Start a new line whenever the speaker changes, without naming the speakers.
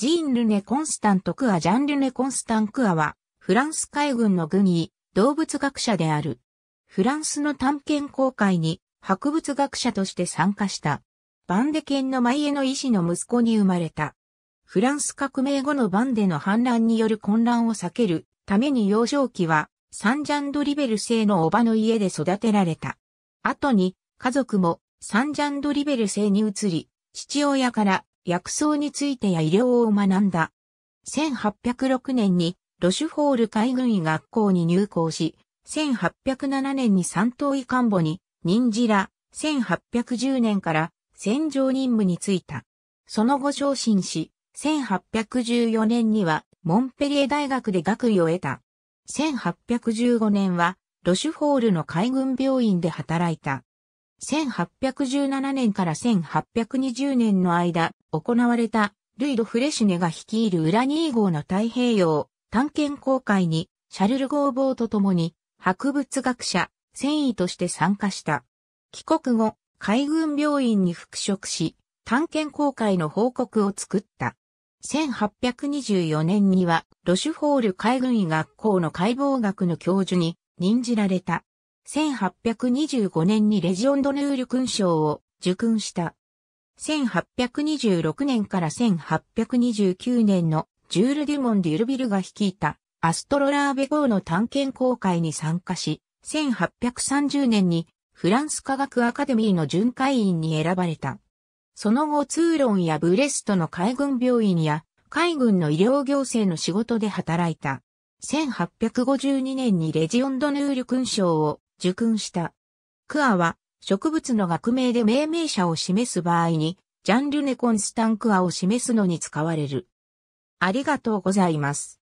ジーン・ルネ・コンスタント・クア・ジャン・ルネ・コンスタン・クアは、フランス海軍の軍医、動物学者である。フランスの探検公会に、博物学者として参加した。バンデ県の前への医師の息子に生まれた。フランス革命後のバンデの反乱による混乱を避けるために幼少期は、サンジャンドリベル製のおばの家で育てられた。後に、家族もサンジャンドリベル製に移り、父親から薬草についてや医療を学んだ。1806年にロシュフォール海軍医学校に入校し、1807年に三等医官母に任じら、1810年から戦場任務に就いた。その後昇進し、1814年にはモンペリエ大学で学位を得た。1815年はロシュフォールの海軍病院で働いた。1817年から1820年の間、行われた、ルイド・フレシュネが率いるウラニー号の太平洋探検公会に、シャルル・ゴーボーと共に、博物学者、繊維として参加した。帰国後、海軍病院に復職し、探検公会の報告を作った。1824年には、ロシュフォール海軍医学校の解剖学の教授に任じられた。1825年にレジオンドヌール勲章を受勲した。1826年から1829年のジュール・デュモン・デュルビルが率いたアストロラーベ号の探検公海に参加し、1830年にフランス科学アカデミーの巡回員に選ばれた。その後通論やブレストの海軍病院や海軍の医療行政の仕事で働いた。1852年にレジオンドヌール勲章を受勲した。クアは、植物の学名で命名者を示す場合に、ジャンルネ・コンスタンクアを示すのに使われる。ありがとうございます。